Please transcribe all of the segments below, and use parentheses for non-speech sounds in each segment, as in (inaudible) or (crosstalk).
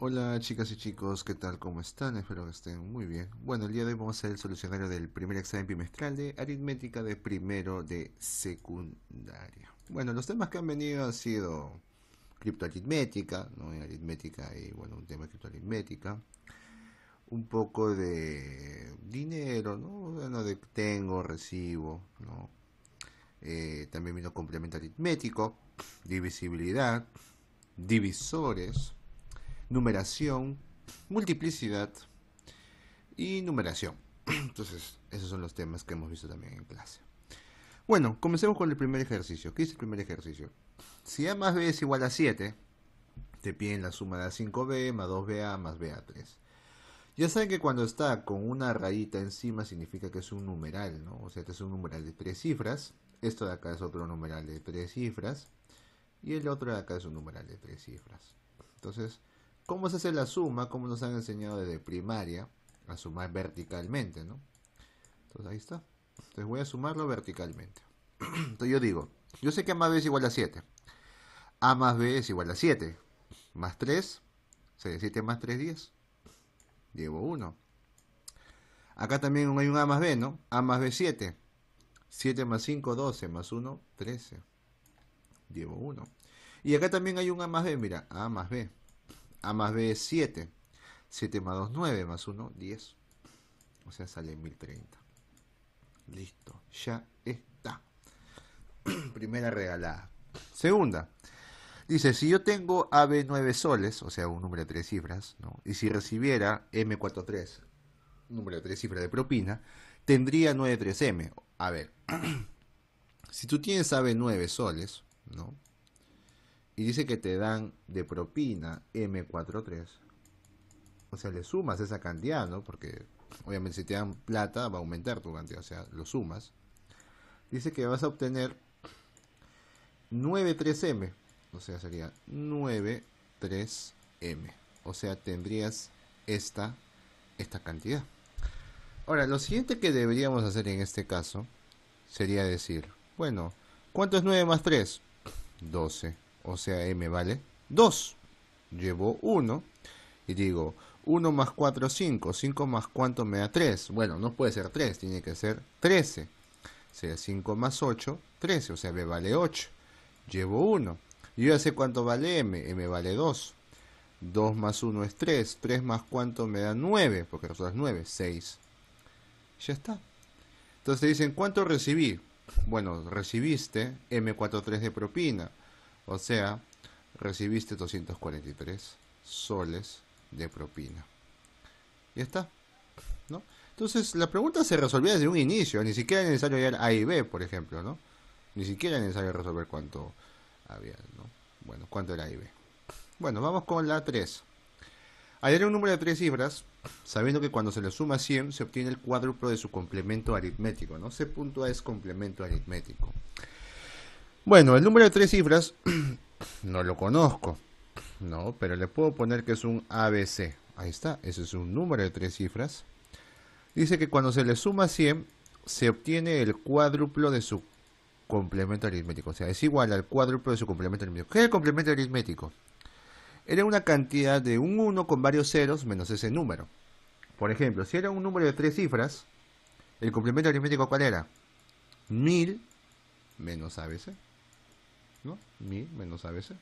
Hola chicas y chicos, ¿qué tal? ¿Cómo están? Espero que estén muy bien. Bueno, el día de hoy vamos a hacer el solucionario del primer examen bimestral de aritmética de primero de secundaria. Bueno, los temas que han venido han sido criptoaritmética, ¿no? aritmética y bueno, un tema de criptoaritmética. Un poco de dinero, ¿no? Bueno, de tengo, recibo, ¿no? Eh, también vino complemento aritmético, divisibilidad, divisores numeración, multiplicidad y numeración. (clears throat) Entonces, esos son los temas que hemos visto también en clase. Bueno, comencemos con el primer ejercicio. ¿Qué es el primer ejercicio? Si A más B es igual a 7, te piden la suma de A5B más 2BA más BA3. Ya saben que cuando está con una rayita encima significa que es un numeral, ¿no? O sea, este es un numeral de tres cifras. Esto de acá es otro numeral de tres cifras. Y el otro de acá es un numeral de tres cifras. Entonces, ¿Cómo se hace la suma? Como nos han enseñado desde primaria a sumar verticalmente, ¿no? Entonces ahí está. Entonces voy a sumarlo verticalmente. (clears throat) Entonces yo digo, yo sé que A más B es igual a 7. A más B es igual a 7. Más 3, 6, 7 más 3, 10. Llevo 1. Acá también hay un A más B, ¿no? A más B 7. 7 más 5, 12, más 1, 13. Llevo 1. Y acá también hay un A más B, mira, A más B. A más B es 7. 7 más 2, 9 más 1, 10. O sea, sale 1030. Listo, ya está. (clears throat) Primera regalada. Segunda. Dice, si yo tengo AB 9 soles, o sea, un número de tres cifras, ¿no? y si recibiera M43, número de tres cifras de propina, tendría 93M. A ver, (clears throat) si tú tienes AB 9 soles, ¿no? Y dice que te dan de propina M43. O sea, le sumas esa cantidad, ¿no? Porque obviamente si te dan plata va a aumentar tu cantidad, o sea, lo sumas. Dice que vas a obtener 93M. O sea, sería 93M. O sea, tendrías esta, esta cantidad. Ahora, lo siguiente que deberíamos hacer en este caso sería decir, bueno, ¿cuánto es 9 más 3? 12 o sea m vale 2. Llevo 1 y digo 1 más 4 5, 5 más cuánto me da 3. Bueno, no puede ser 3, tiene que ser 13. O sea 5 más 8, 13, o sea b vale 8. Llevo 1. Yo ya sé cuánto vale m, m vale 2. 2 más 1 es 3, 3 más cuánto me da 9, porque es 9, 6. Ya está. Entonces te dicen, ¿cuánto recibí? Bueno, recibiste M43 de propina. O sea, recibiste 243 soles de propina. Ya está. Entonces, la pregunta se resolvía desde un inicio. Ni siquiera era necesario hallar A y B, por ejemplo, ¿no? Ni siquiera era necesario resolver cuánto había, ¿no? Bueno, cuánto era A y B. Bueno, vamos con la 3. Hay un número de tres cifras, sabiendo que cuando se le suma 100 se obtiene el cuádruplo de su complemento aritmético, ¿no? C punto es complemento aritmético. Bueno, el número de tres cifras (clears throat) no lo conozco, ¿no? Pero le puedo poner que es un ABC. Ahí está, ese es un número de tres cifras. Dice que cuando se le suma 100, se obtiene el cuádruplo de su complemento aritmético. O sea, es igual al cuádruplo de su complemento aritmético. ¿Qué es el complemento aritmético? Era una cantidad de un 1 con varios ceros menos ese número. Por ejemplo, si era un número de tres cifras, ¿el complemento aritmético cuál era? 1000 menos ABC. ¿no? 1000 menos ABC.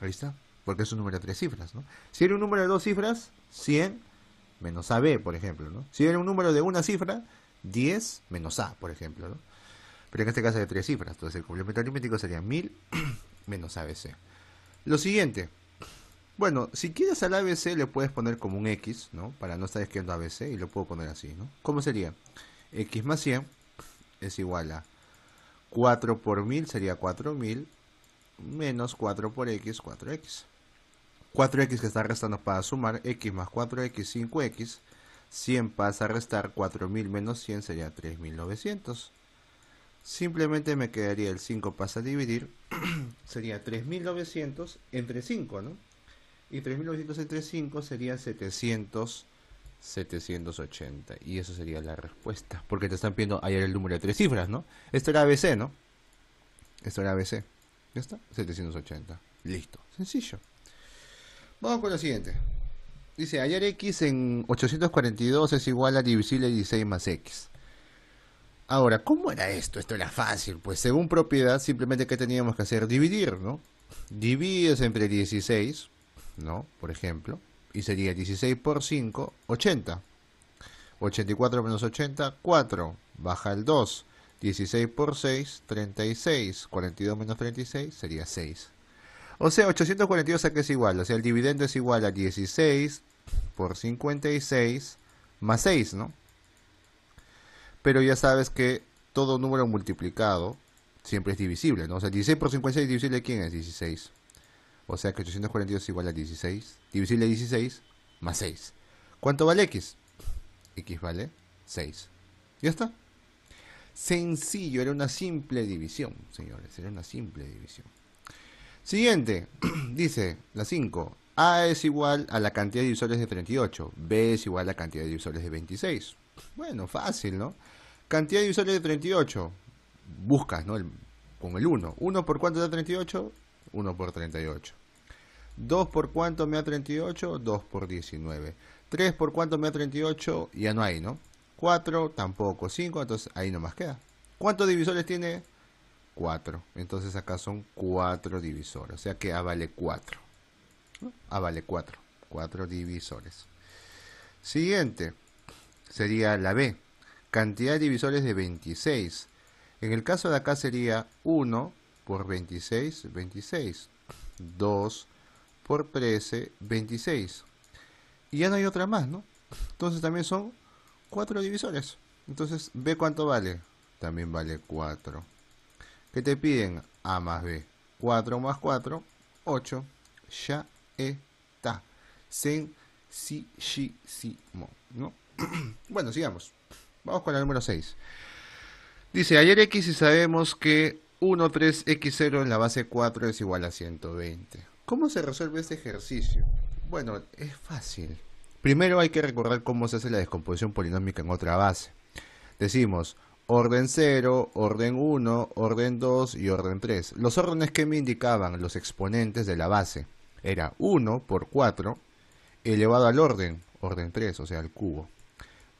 Ahí está. Porque es un número de tres cifras, ¿no? Si era un número de dos cifras, 100 menos AB, por ejemplo, ¿no? Si era un número de una cifra, 10 menos A, por ejemplo, ¿no? Pero en este caso de tres cifras, entonces el complemento aritmético sería 1000 (clears throat) menos ABC. Lo siguiente. Bueno, si quieres al ABC le puedes poner como un X, ¿no? Para no estar escribiendo ABC y lo puedo poner así, ¿no? ¿Cómo sería? X más 100 es igual a 4 por 1000 sería 4000 menos 4 por x, 4x. 4x que está restando para sumar x más 4x, 5x. 100 pasa a restar 4000 menos 100 sería 3900. Simplemente me quedaría el 5 pasa a dividir, (clears throat) sería 3900 entre 5, ¿no? Y 3900 entre 5 sería 700 780. Y eso sería la respuesta. Porque te están pidiendo ayer el número de tres cifras, ¿no? Esto era ABC, ¿no? Esto era ABC. Ya está. 780. Listo. Sencillo. Vamos con lo siguiente. Dice, ayer x en 842 es igual a divisible 16 más x. Ahora, ¿cómo era esto? Esto era fácil. Pues según propiedad, simplemente que teníamos que hacer dividir, ¿no? Divides entre 16, ¿no? Por ejemplo y sería 16 por 5, 80. 84 menos 80, 4. Baja el 2. 16 por 6, 36. 42 menos 36 sería 6. O sea, 842 es igual. O sea, el dividendo es igual a 16 por 56 más 6, ¿no? Pero ya sabes que todo número multiplicado siempre es divisible, ¿no? O sea, 16 por 56 divisible, ¿quién es 16? O sea que 842 es igual a 16. Divisible 16 más 6. ¿Cuánto vale X? X vale 6. ¿Ya está? Sencillo, era una simple división, señores. Era una simple división. Siguiente, (clears throat) dice la 5. A es igual a la cantidad de divisores de 38. B es igual a la cantidad de divisores de 26. Bueno, fácil, ¿no? Cantidad de divisores de 38. Buscas, ¿no? con el 1. 1 por cuánto da 38? 1 por 38. 2 por cuánto me da 38, 2 por 19. 3 por cuánto me da 38, ya no hay, ¿no? 4 tampoco, 5, entonces ahí no más queda. ¿Cuántos divisores tiene? 4. Entonces acá son 4 divisores, o sea que A vale 4. ¿no? A vale 4, 4 divisores. Siguiente sería la B, cantidad de divisores de 26. En el caso de acá sería 1, por 26, 26. 2 por 13, 26. Y ya no hay otra más, ¿no? Entonces también son 4 divisores. Entonces, ¿B cuánto vale? También vale 4. ¿Qué te piden? A más B. 4 más 4, 8. Ya está. Sencillísimo, ¿no? (clears throat) bueno, sigamos. Vamos con el número 6. Dice, ayer X y sabemos que 1,3x0 en la base 4 es igual a 120. ¿Cómo se resuelve este ejercicio? Bueno, es fácil. Primero hay que recordar cómo se hace la descomposición polinómica en otra base. Decimos orden 0, orden 1, orden 2 y orden 3. Los órdenes que me indicaban los exponentes de la base era 1 por 4 elevado al orden, orden 3, o sea, al cubo,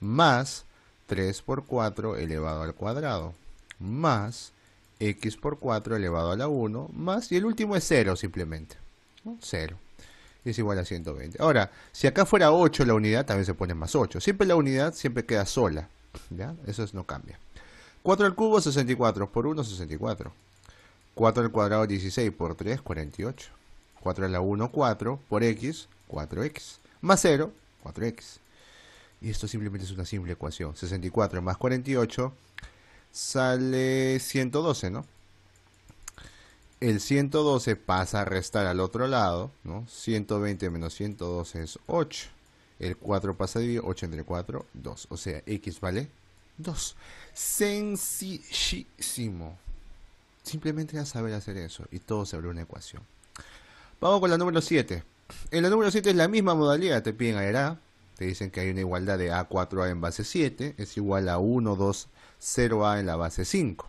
más 3 por 4 elevado al cuadrado, más x por 4 elevado a la 1 más, y el último es 0 simplemente, 0. Es igual a 120. Ahora, si acá fuera 8 la unidad, también se pone más 8. Siempre la unidad siempre queda sola, ¿ya? Eso no cambia. 4 al cubo, 64. Por 1, 64. 4 al cuadrado, 16. Por 3, 48. 4 a la 1, 4. Por x, 4x. Más 0, 4x. Y esto simplemente es una simple ecuación. 64 más 48 sale 112, ¿no? El 112 pasa a restar al otro lado, ¿no? 120 menos 112 es 8. El 4 pasa a dividir 8 entre 4, 2. O sea, x vale 2. Sencillísimo. Simplemente a saber hacer eso y todo se abre una ecuación. Vamos con la número 7. En la número 7 es la misma modalidad, te piden a te dicen que hay una igualdad de A4A en base 7 es igual a 1, 2, 0A en la base 5.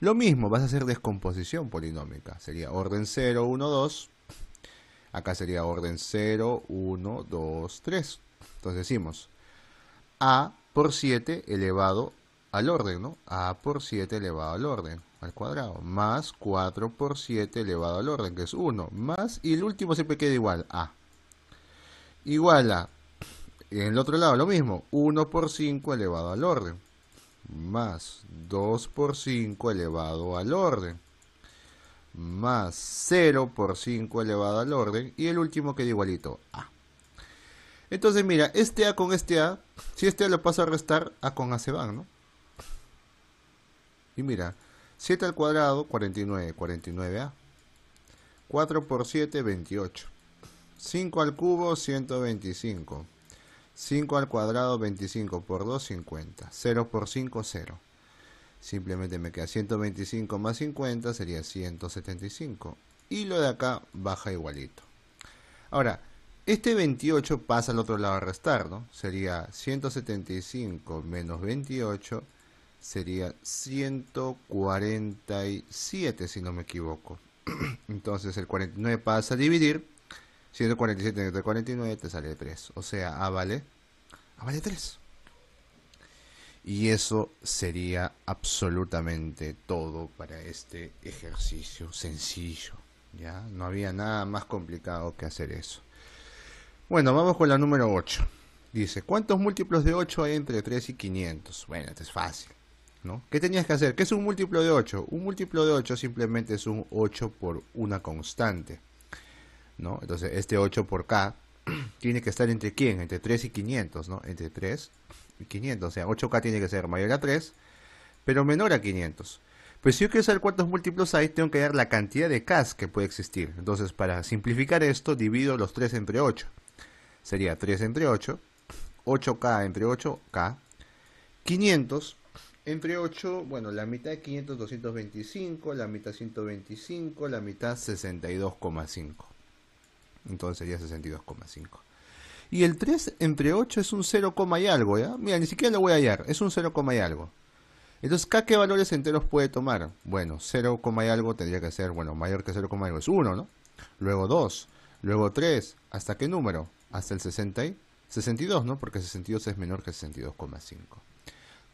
Lo mismo, vas a hacer descomposición polinómica. Sería orden 0, 1, 2. Acá sería orden 0, 1, 2, 3. Entonces decimos A por 7 elevado al orden, ¿no? A por 7 elevado al orden, al cuadrado. Más 4 por 7 elevado al orden, que es 1. Más, y el último siempre queda igual, A. Igual a en el otro lado lo mismo, 1 por 5 elevado al orden, más 2 por 5 elevado al orden, más 0 por 5 elevado al orden, y el último queda igualito a. Entonces mira, este a con este a, si este a lo paso a restar, a con a se van, ¿no? Y mira, 7 al cuadrado, 49, 49a. 4 por 7, 28. 5 al cubo, 125. 5 al cuadrado 25 por 2 50 0 por 5 0 simplemente me queda 125 más 50 sería 175 y lo de acá baja igualito ahora este 28 pasa al otro lado a restar ¿no? sería 175 menos 28 sería 147 si no me equivoco (clears throat) entonces el 49 pasa a dividir 147 entre 49 te sale 3. O sea, A ah, vale, A ah, vale 3. Y eso sería absolutamente todo para este ejercicio sencillo. ¿ya? No había nada más complicado que hacer eso. Bueno, vamos con la número 8. Dice, ¿cuántos múltiplos de 8 hay entre 3 y 500? Bueno, esto es fácil. ¿no? ¿Qué tenías que hacer? ¿Qué es un múltiplo de 8? Un múltiplo de 8 simplemente es un 8 por una constante. Entonces, este 8 por K (clears throat) tiene que estar entre quién? Entre 3 y 500, ¿no? Entre 3 y 500. O sea, 8K tiene que ser mayor a 3, pero menor a 500. Pues si yo quiero saber cuántos múltiplos hay, tengo que dar la cantidad de Ks que puede existir. Entonces, para simplificar esto, divido los 3 entre 8. Sería 3 entre 8, 8K entre 8K, 500 entre 8, bueno, la mitad de 500, 225, la mitad 125, la mitad 62,5. Entonces sería 62,5. Y el 3 entre 8 es un 0, y algo, ¿ya? Mira, ni siquiera lo voy a hallar, es un 0, y algo. Entonces, qué valores enteros puede tomar? Bueno, 0, y algo tendría que ser, bueno, mayor que 0, y algo es 1, ¿no? Luego 2, luego 3, ¿hasta qué número? Hasta el 60 62, ¿no? Porque 62 es menor que 62,5.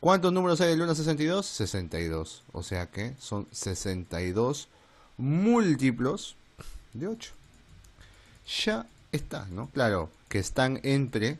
¿Cuántos números hay del 1 a 62? 62. O sea que son 62 múltiplos de 8 ya está, ¿no? Claro, que están entre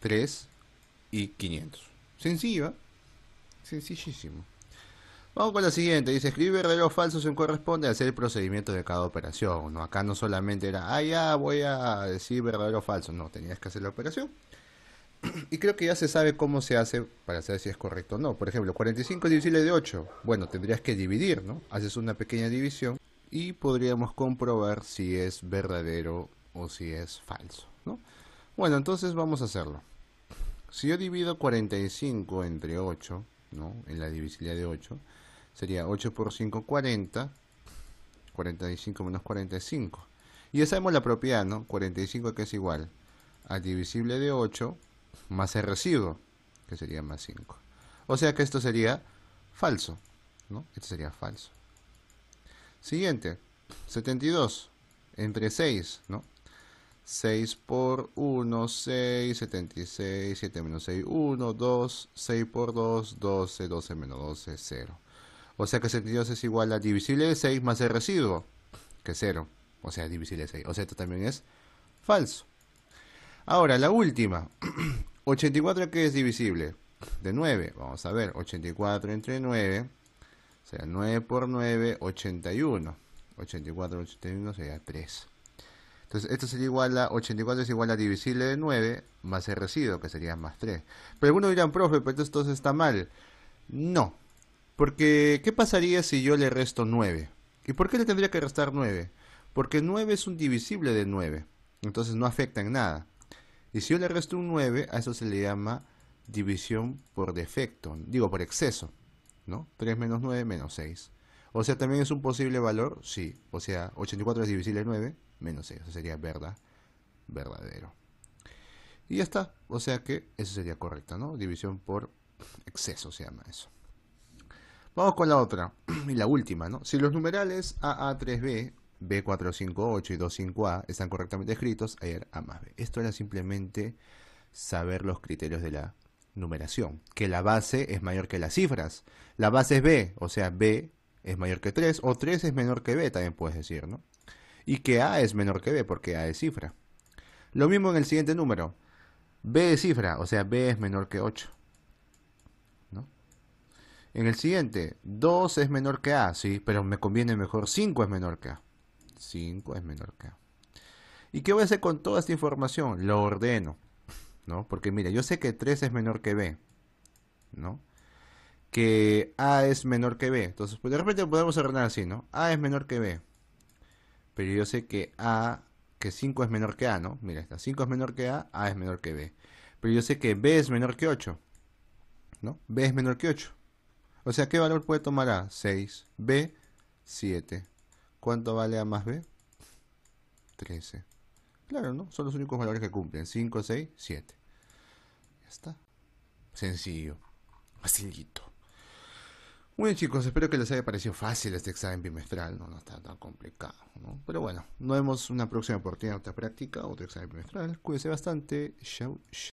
3 y 500. Sencilla, sencillísimo. Vamos con la siguiente, dice escribir verdadero o falso se corresponde a hacer el procedimiento de cada operación. ¿no? Acá no solamente era, ah, ya voy a decir verdadero o falso, no, tenías que hacer la operación. y creo que ya se sabe cómo se hace para saber si es correcto o no. Por ejemplo, 45 divisible de 8, bueno, tendrías que dividir, ¿no? Haces una pequeña división y podríamos comprobar si es verdadero o si es falso. ¿no? Bueno, entonces vamos a hacerlo. Si yo divido 45 entre 8, ¿no? en la divisibilidad de 8, sería 8 por 5, 40, 45 menos 45. Y ya sabemos la propiedad, ¿no? 45 que es igual al divisible de 8 más el residuo, que sería más 5. O sea que esto sería falso, ¿no? Esto sería falso. Siguiente, 72, entre 6, ¿no? 6 por 1, 6, 76, 7 menos 6, 1, 2, 6 por 2, 12, 12 menos 12, 0. O sea que 72 es igual a divisible de 6 más el residuo, que es 0. O sea, divisible de 6. O sea, esto también es falso. Ahora, la última. 84 (clears throat) que es divisible de 9. Vamos a ver, 84 entre 9 o sea, 9 por 9, 81. 84 por 81 sería 3. Entonces, esto sería igual a 84 es igual a divisible de 9 más el residuo, que sería más 3. Pero algunos dirán, profe, pero esto está mal. No. Porque, ¿qué pasaría si yo le resto 9? ¿Y por qué le tendría que restar 9? Porque 9 es un divisible de 9. Entonces no afecta en nada. Y si yo le resto un 9, a eso se le llama división por defecto. Digo, por exceso. ¿no? 3 menos 9 menos 6. O sea, también es un posible valor, sí. O sea, 84 es divisible 9 menos 6. Eso sería verdad, verdadero. Y ya está. O sea que eso sería correcto, ¿no? División por exceso se llama eso. Vamos con la otra, (clears throat) y la última, ¿no? Si los numerales AA3B, B458 y 25A están correctamente escritos, ayer A más B. Esto era simplemente saber los criterios de la numeración, que la base es mayor que las cifras. La base es B, o sea, B es mayor que 3, o 3 es menor que B, también puedes decir, ¿no? Y que A es menor que B, porque A es cifra. Lo mismo en el siguiente número. B es cifra, o sea, B es menor que 8. ¿no? En el siguiente, 2 es menor que A, sí, pero me conviene mejor 5 es menor que A. 5 es menor que A. ¿Y qué voy a hacer con toda esta información? Lo ordeno. ¿no? Porque mira, yo sé que 3 es menor que B, ¿no? Que A es menor que B. Entonces, pues de repente podemos ordenar así, ¿no? A es menor que B. Pero yo sé que A, que 5 es menor que A, ¿no? Mira, 5 es menor que A, A es menor que B. Pero yo sé que B es menor que 8, ¿no? B es menor que 8. O sea, ¿qué valor puede tomar A? 6. B, 7. ¿Cuánto vale A más B? 13. Claro, ¿no? Son los únicos valores que cumplen. 5, 6, 7. Ya está. Sencillo. Facilito. bien chicos, espero que les haya parecido fácil este examen bimestral, no, no está tan complicado, ¿no? Pero bueno, nos vemos una próxima oportunidad, otra práctica, otro examen bimestral. Cuídense bastante. Chau,